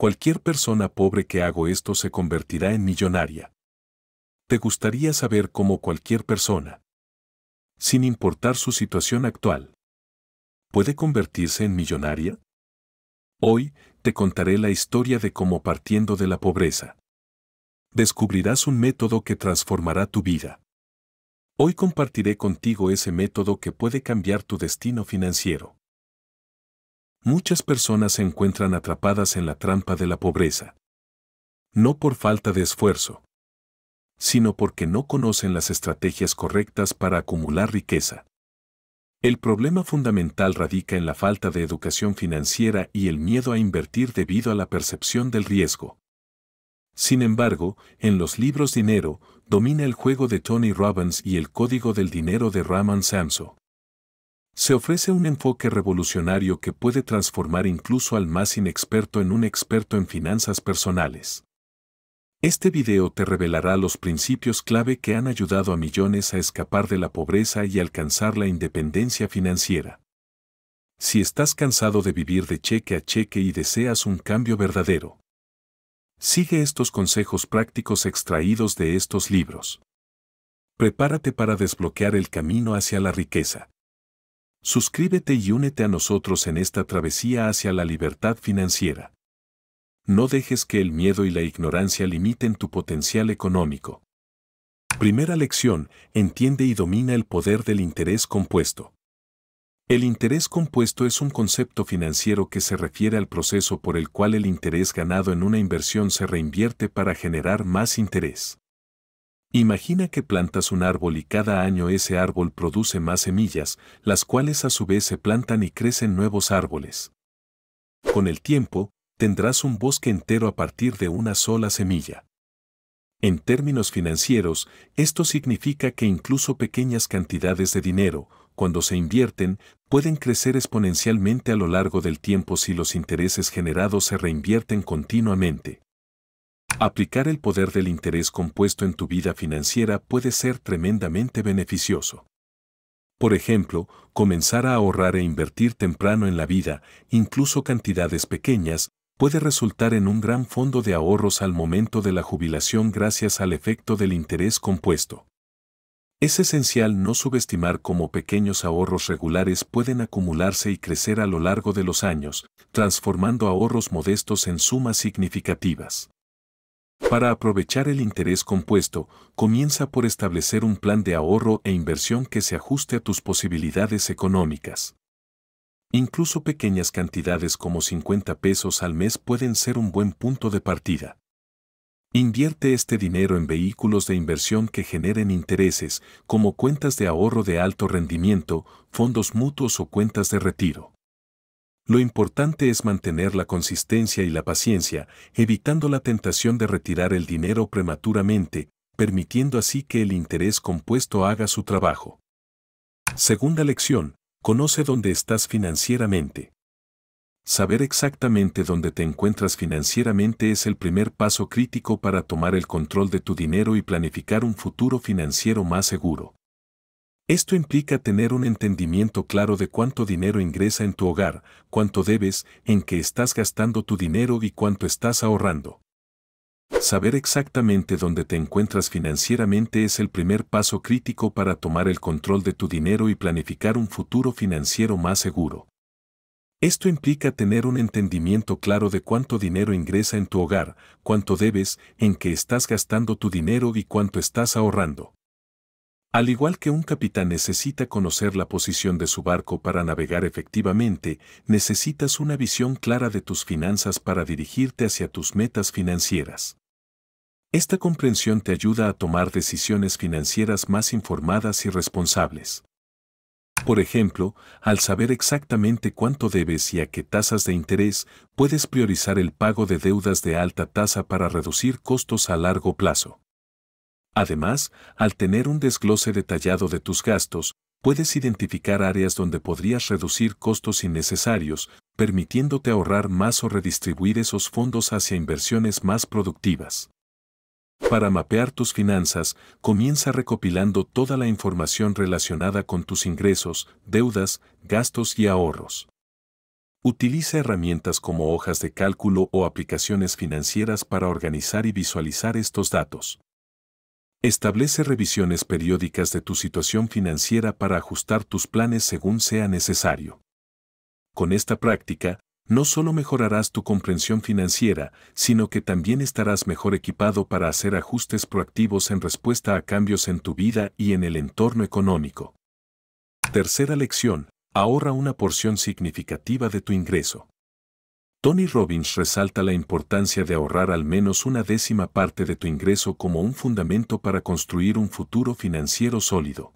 Cualquier persona pobre que hago esto se convertirá en millonaria. Te gustaría saber cómo cualquier persona, sin importar su situación actual, puede convertirse en millonaria? Hoy te contaré la historia de cómo partiendo de la pobreza, descubrirás un método que transformará tu vida. Hoy compartiré contigo ese método que puede cambiar tu destino financiero muchas personas se encuentran atrapadas en la trampa de la pobreza. No por falta de esfuerzo, sino porque no conocen las estrategias correctas para acumular riqueza. El problema fundamental radica en la falta de educación financiera y el miedo a invertir debido a la percepción del riesgo. Sin embargo, en los libros Dinero, domina el juego de Tony Robbins y el código del dinero de Raman Samso. Se ofrece un enfoque revolucionario que puede transformar incluso al más inexperto en un experto en finanzas personales. Este video te revelará los principios clave que han ayudado a millones a escapar de la pobreza y alcanzar la independencia financiera. Si estás cansado de vivir de cheque a cheque y deseas un cambio verdadero, sigue estos consejos prácticos extraídos de estos libros. Prepárate para desbloquear el camino hacia la riqueza. Suscríbete y únete a nosotros en esta travesía hacia la libertad financiera. No dejes que el miedo y la ignorancia limiten tu potencial económico. Primera lección, entiende y domina el poder del interés compuesto. El interés compuesto es un concepto financiero que se refiere al proceso por el cual el interés ganado en una inversión se reinvierte para generar más interés. Imagina que plantas un árbol y cada año ese árbol produce más semillas, las cuales a su vez se plantan y crecen nuevos árboles. Con el tiempo, tendrás un bosque entero a partir de una sola semilla. En términos financieros, esto significa que incluso pequeñas cantidades de dinero, cuando se invierten, pueden crecer exponencialmente a lo largo del tiempo si los intereses generados se reinvierten continuamente. Aplicar el poder del interés compuesto en tu vida financiera puede ser tremendamente beneficioso. Por ejemplo, comenzar a ahorrar e invertir temprano en la vida, incluso cantidades pequeñas, puede resultar en un gran fondo de ahorros al momento de la jubilación gracias al efecto del interés compuesto. Es esencial no subestimar cómo pequeños ahorros regulares pueden acumularse y crecer a lo largo de los años, transformando ahorros modestos en sumas significativas. Para aprovechar el interés compuesto, comienza por establecer un plan de ahorro e inversión que se ajuste a tus posibilidades económicas. Incluso pequeñas cantidades como 50 pesos al mes pueden ser un buen punto de partida. Invierte este dinero en vehículos de inversión que generen intereses, como cuentas de ahorro de alto rendimiento, fondos mutuos o cuentas de retiro. Lo importante es mantener la consistencia y la paciencia, evitando la tentación de retirar el dinero prematuramente, permitiendo así que el interés compuesto haga su trabajo. Segunda lección, conoce dónde estás financieramente. Saber exactamente dónde te encuentras financieramente es el primer paso crítico para tomar el control de tu dinero y planificar un futuro financiero más seguro. Esto implica tener un entendimiento claro de cuánto dinero ingresa en tu hogar, cuánto debes, en qué estás gastando tu dinero y cuánto estás ahorrando. Saber exactamente dónde te encuentras financieramente es el primer paso crítico para tomar el control de tu dinero y planificar un futuro financiero más seguro. Esto implica tener un entendimiento claro de cuánto dinero ingresa en tu hogar, cuánto debes, en qué estás gastando tu dinero y cuánto estás ahorrando. Al igual que un capitán necesita conocer la posición de su barco para navegar efectivamente, necesitas una visión clara de tus finanzas para dirigirte hacia tus metas financieras. Esta comprensión te ayuda a tomar decisiones financieras más informadas y responsables. Por ejemplo, al saber exactamente cuánto debes y a qué tasas de interés, puedes priorizar el pago de deudas de alta tasa para reducir costos a largo plazo. Además, al tener un desglose detallado de tus gastos, puedes identificar áreas donde podrías reducir costos innecesarios, permitiéndote ahorrar más o redistribuir esos fondos hacia inversiones más productivas. Para mapear tus finanzas, comienza recopilando toda la información relacionada con tus ingresos, deudas, gastos y ahorros. Utiliza herramientas como hojas de cálculo o aplicaciones financieras para organizar y visualizar estos datos. Establece revisiones periódicas de tu situación financiera para ajustar tus planes según sea necesario. Con esta práctica, no solo mejorarás tu comprensión financiera, sino que también estarás mejor equipado para hacer ajustes proactivos en respuesta a cambios en tu vida y en el entorno económico. Tercera lección, ahorra una porción significativa de tu ingreso. Tony Robbins resalta la importancia de ahorrar al menos una décima parte de tu ingreso como un fundamento para construir un futuro financiero sólido.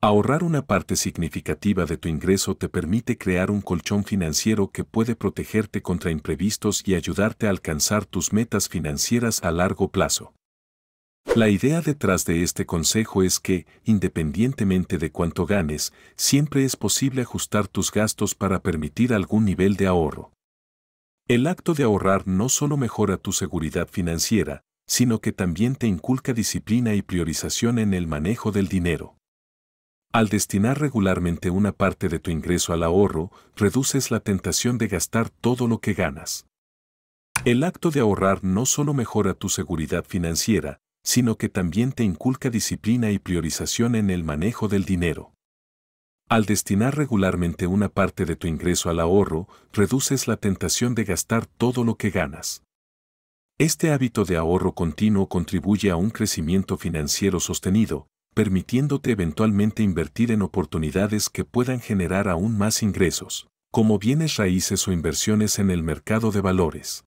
Ahorrar una parte significativa de tu ingreso te permite crear un colchón financiero que puede protegerte contra imprevistos y ayudarte a alcanzar tus metas financieras a largo plazo. La idea detrás de este consejo es que, independientemente de cuánto ganes, siempre es posible ajustar tus gastos para permitir algún nivel de ahorro. El acto de ahorrar no solo mejora tu seguridad financiera, sino que también te inculca disciplina y priorización en el manejo del dinero. Al destinar regularmente una parte de tu ingreso al ahorro, reduces la tentación de gastar todo lo que ganas. El acto de ahorrar no solo mejora tu seguridad financiera, sino que también te inculca disciplina y priorización en el manejo del dinero. Al destinar regularmente una parte de tu ingreso al ahorro, reduces la tentación de gastar todo lo que ganas. Este hábito de ahorro continuo contribuye a un crecimiento financiero sostenido, permitiéndote eventualmente invertir en oportunidades que puedan generar aún más ingresos, como bienes raíces o inversiones en el mercado de valores.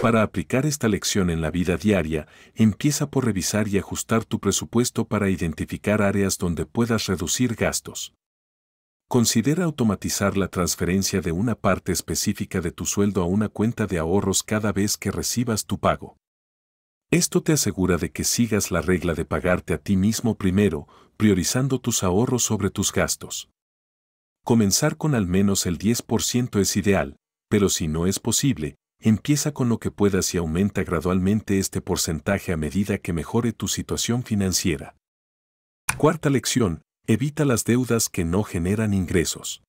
Para aplicar esta lección en la vida diaria, empieza por revisar y ajustar tu presupuesto para identificar áreas donde puedas reducir gastos. Considera automatizar la transferencia de una parte específica de tu sueldo a una cuenta de ahorros cada vez que recibas tu pago. Esto te asegura de que sigas la regla de pagarte a ti mismo primero, priorizando tus ahorros sobre tus gastos. Comenzar con al menos el 10% es ideal, pero si no es posible, empieza con lo que puedas y aumenta gradualmente este porcentaje a medida que mejore tu situación financiera. Cuarta lección, Evita las deudas que no generan ingresos.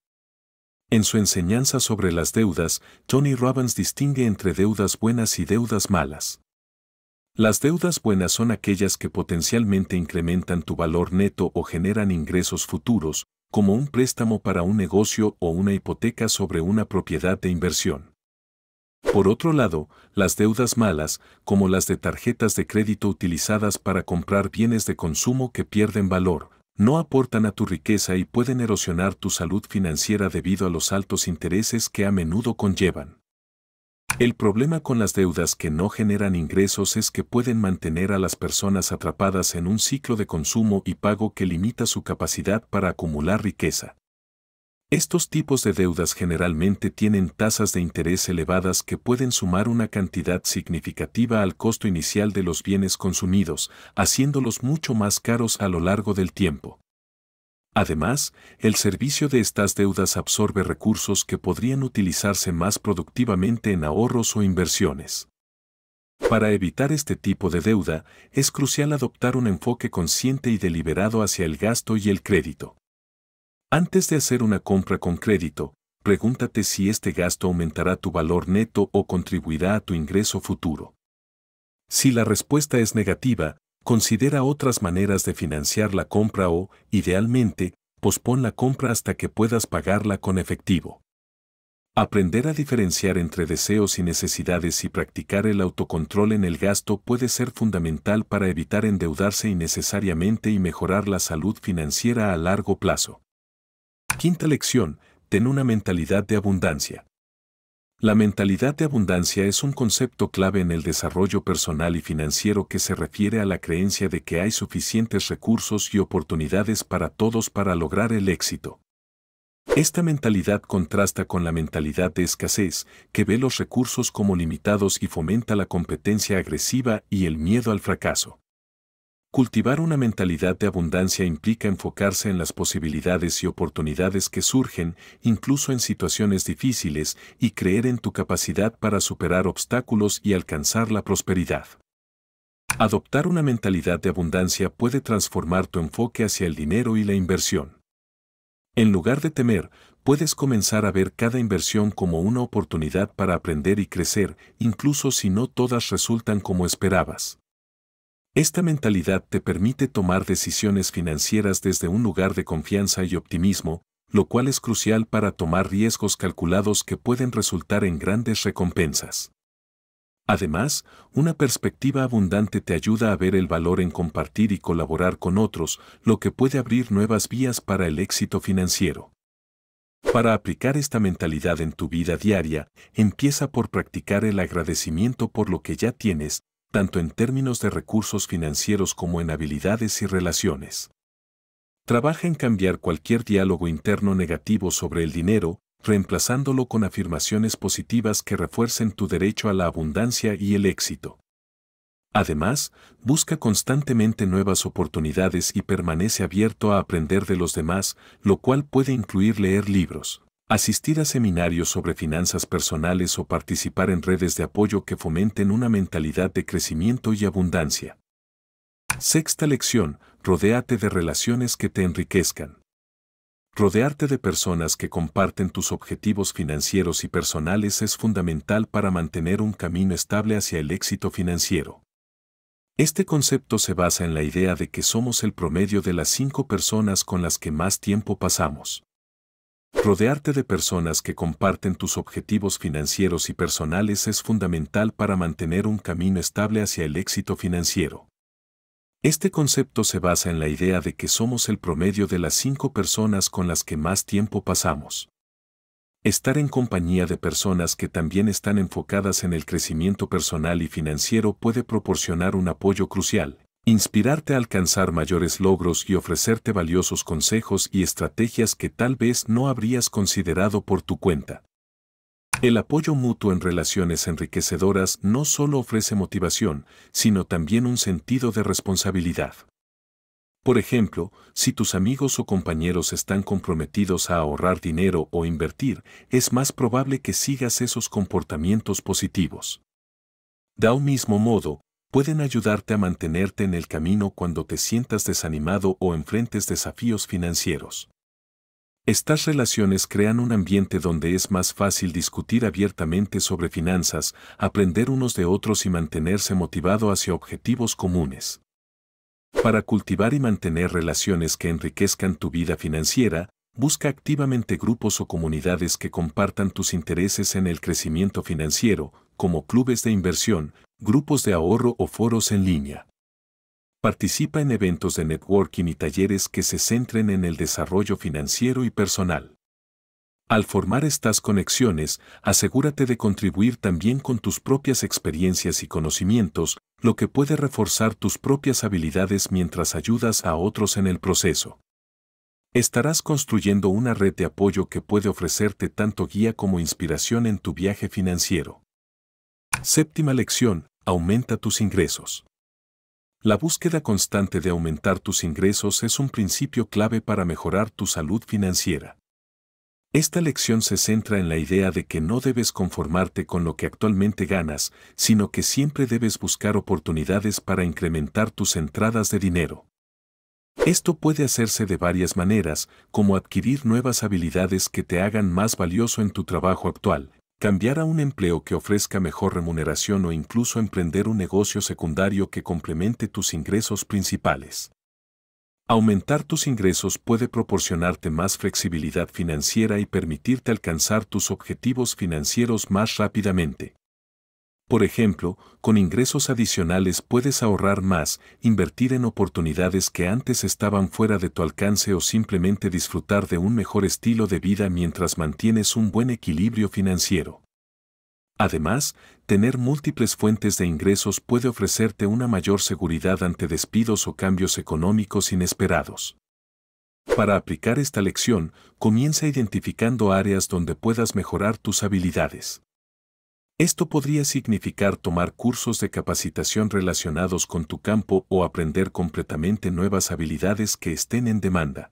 En su enseñanza sobre las deudas, Tony Robbins distingue entre deudas buenas y deudas malas. Las deudas buenas son aquellas que potencialmente incrementan tu valor neto o generan ingresos futuros, como un préstamo para un negocio o una hipoteca sobre una propiedad de inversión. Por otro lado, las deudas malas, como las de tarjetas de crédito utilizadas para comprar bienes de consumo que pierden valor, no aportan a tu riqueza y pueden erosionar tu salud financiera debido a los altos intereses que a menudo conllevan. El problema con las deudas que no generan ingresos es que pueden mantener a las personas atrapadas en un ciclo de consumo y pago que limita su capacidad para acumular riqueza. Estos tipos de deudas generalmente tienen tasas de interés elevadas que pueden sumar una cantidad significativa al costo inicial de los bienes consumidos, haciéndolos mucho más caros a lo largo del tiempo. Además, el servicio de estas deudas absorbe recursos que podrían utilizarse más productivamente en ahorros o inversiones. Para evitar este tipo de deuda, es crucial adoptar un enfoque consciente y deliberado hacia el gasto y el crédito. Antes de hacer una compra con crédito, pregúntate si este gasto aumentará tu valor neto o contribuirá a tu ingreso futuro. Si la respuesta es negativa, considera otras maneras de financiar la compra o, idealmente, pospon la compra hasta que puedas pagarla con efectivo. Aprender a diferenciar entre deseos y necesidades y practicar el autocontrol en el gasto puede ser fundamental para evitar endeudarse innecesariamente y mejorar la salud financiera a largo plazo. Quinta lección, ten una mentalidad de abundancia. La mentalidad de abundancia es un concepto clave en el desarrollo personal y financiero que se refiere a la creencia de que hay suficientes recursos y oportunidades para todos para lograr el éxito. Esta mentalidad contrasta con la mentalidad de escasez, que ve los recursos como limitados y fomenta la competencia agresiva y el miedo al fracaso. Cultivar una mentalidad de abundancia implica enfocarse en las posibilidades y oportunidades que surgen, incluso en situaciones difíciles, y creer en tu capacidad para superar obstáculos y alcanzar la prosperidad. Adoptar una mentalidad de abundancia puede transformar tu enfoque hacia el dinero y la inversión. En lugar de temer, puedes comenzar a ver cada inversión como una oportunidad para aprender y crecer, incluso si no todas resultan como esperabas. Esta mentalidad te permite tomar decisiones financieras desde un lugar de confianza y optimismo, lo cual es crucial para tomar riesgos calculados que pueden resultar en grandes recompensas. Además, una perspectiva abundante te ayuda a ver el valor en compartir y colaborar con otros, lo que puede abrir nuevas vías para el éxito financiero. Para aplicar esta mentalidad en tu vida diaria, empieza por practicar el agradecimiento por lo que ya tienes, tanto en términos de recursos financieros como en habilidades y relaciones. Trabaja en cambiar cualquier diálogo interno negativo sobre el dinero, reemplazándolo con afirmaciones positivas que refuercen tu derecho a la abundancia y el éxito. Además, busca constantemente nuevas oportunidades y permanece abierto a aprender de los demás, lo cual puede incluir leer libros asistir a seminarios sobre finanzas personales o participar en redes de apoyo que fomenten una mentalidad de crecimiento y abundancia. Sexta lección, rodéate de relaciones que te enriquezcan. Rodearte de personas que comparten tus objetivos financieros y personales es fundamental para mantener un camino estable hacia el éxito financiero. Este concepto se basa en la idea de que somos el promedio de las cinco personas con las que más tiempo pasamos. Rodearte de personas que comparten tus objetivos financieros y personales es fundamental para mantener un camino estable hacia el éxito financiero. Este concepto se basa en la idea de que somos el promedio de las cinco personas con las que más tiempo pasamos. Estar en compañía de personas que también están enfocadas en el crecimiento personal y financiero puede proporcionar un apoyo crucial, inspirarte a alcanzar mayores logros y ofrecerte valiosos consejos y estrategias que tal vez no habrías considerado por tu cuenta. El apoyo mutuo en relaciones enriquecedoras no solo ofrece motivación, sino también un sentido de responsabilidad. Por ejemplo, si tus amigos o compañeros están comprometidos a ahorrar dinero o invertir, es más probable que sigas esos comportamientos positivos. Da un mismo modo, pueden ayudarte a mantenerte en el camino cuando te sientas desanimado o enfrentes desafíos financieros. Estas relaciones crean un ambiente donde es más fácil discutir abiertamente sobre finanzas, aprender unos de otros y mantenerse motivado hacia objetivos comunes. Para cultivar y mantener relaciones que enriquezcan tu vida financiera, busca activamente grupos o comunidades que compartan tus intereses en el crecimiento financiero, como clubes de inversión, grupos de ahorro o foros en línea. Participa en eventos de networking y talleres que se centren en el desarrollo financiero y personal. Al formar estas conexiones, asegúrate de contribuir también con tus propias experiencias y conocimientos, lo que puede reforzar tus propias habilidades mientras ayudas a otros en el proceso. Estarás construyendo una red de apoyo que puede ofrecerte tanto guía como inspiración en tu viaje financiero. Séptima lección, aumenta tus ingresos. La búsqueda constante de aumentar tus ingresos es un principio clave para mejorar tu salud financiera. Esta lección se centra en la idea de que no debes conformarte con lo que actualmente ganas, sino que siempre debes buscar oportunidades para incrementar tus entradas de dinero. Esto puede hacerse de varias maneras, como adquirir nuevas habilidades que te hagan más valioso en tu trabajo actual, cambiar a un empleo que ofrezca mejor remuneración o incluso emprender un negocio secundario que complemente tus ingresos principales. Aumentar tus ingresos puede proporcionarte más flexibilidad financiera y permitirte alcanzar tus objetivos financieros más rápidamente. Por ejemplo, con ingresos adicionales puedes ahorrar más, invertir en oportunidades que antes estaban fuera de tu alcance o simplemente disfrutar de un mejor estilo de vida mientras mantienes un buen equilibrio financiero. Además, tener múltiples fuentes de ingresos puede ofrecerte una mayor seguridad ante despidos o cambios económicos inesperados. Para aplicar esta lección, comienza identificando áreas donde puedas mejorar tus habilidades. Esto podría significar tomar cursos de capacitación relacionados con tu campo o aprender completamente nuevas habilidades que estén en demanda.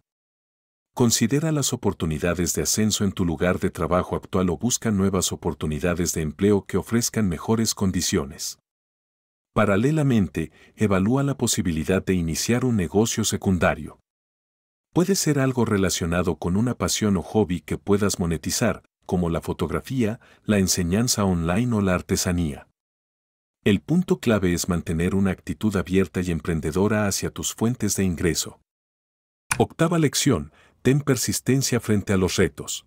Considera las oportunidades de ascenso en tu lugar de trabajo actual o busca nuevas oportunidades de empleo que ofrezcan mejores condiciones. Paralelamente, evalúa la posibilidad de iniciar un negocio secundario. Puede ser algo relacionado con una pasión o hobby que puedas monetizar, como la fotografía, la enseñanza online o la artesanía. El punto clave es mantener una actitud abierta y emprendedora hacia tus fuentes de ingreso. Octava lección, ten persistencia frente a los retos.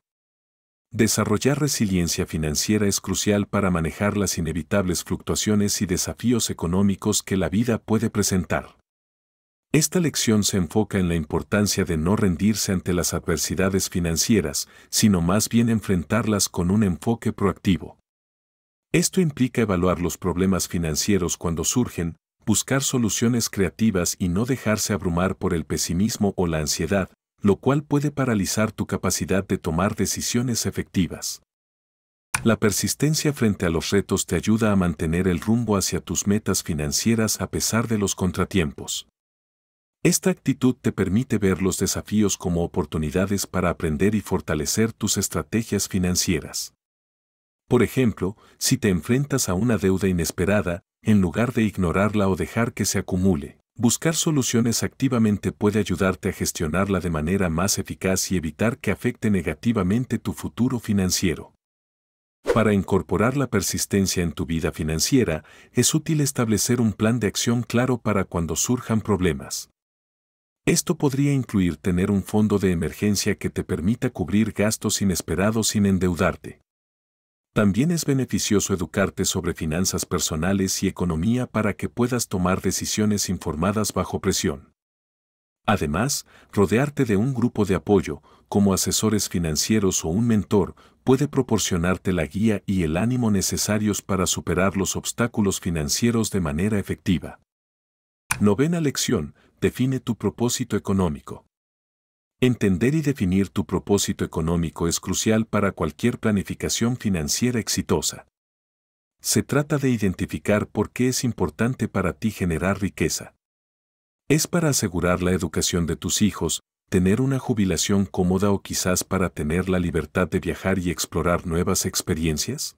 Desarrollar resiliencia financiera es crucial para manejar las inevitables fluctuaciones y desafíos económicos que la vida puede presentar. Esta lección se enfoca en la importancia de no rendirse ante las adversidades financieras, sino más bien enfrentarlas con un enfoque proactivo. Esto implica evaluar los problemas financieros cuando surgen, buscar soluciones creativas y no dejarse abrumar por el pesimismo o la ansiedad, lo cual puede paralizar tu capacidad de tomar decisiones efectivas. La persistencia frente a los retos te ayuda a mantener el rumbo hacia tus metas financieras a pesar de los contratiempos. Esta actitud te permite ver los desafíos como oportunidades para aprender y fortalecer tus estrategias financieras. Por ejemplo, si te enfrentas a una deuda inesperada, en lugar de ignorarla o dejar que se acumule, buscar soluciones activamente puede ayudarte a gestionarla de manera más eficaz y evitar que afecte negativamente tu futuro financiero. Para incorporar la persistencia en tu vida financiera, es útil establecer un plan de acción claro para cuando surjan problemas. Esto podría incluir tener un fondo de emergencia que te permita cubrir gastos inesperados sin endeudarte. También es beneficioso educarte sobre finanzas personales y economía para que puedas tomar decisiones informadas bajo presión. Además, rodearte de un grupo de apoyo, como asesores financieros o un mentor, puede proporcionarte la guía y el ánimo necesarios para superar los obstáculos financieros de manera efectiva. Novena lección, define tu propósito económico. Entender y definir tu propósito económico es crucial para cualquier planificación financiera exitosa. Se trata de identificar por qué es importante para ti generar riqueza. Es para asegurar la educación de tus hijos, tener una jubilación cómoda o quizás para tener la libertad de viajar y explorar nuevas experiencias?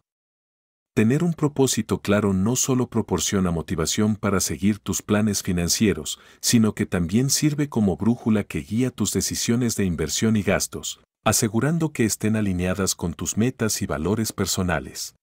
Tener un propósito claro no solo proporciona motivación para seguir tus planes financieros, sino que también sirve como brújula que guía tus decisiones de inversión y gastos, asegurando que estén alineadas con tus metas y valores personales.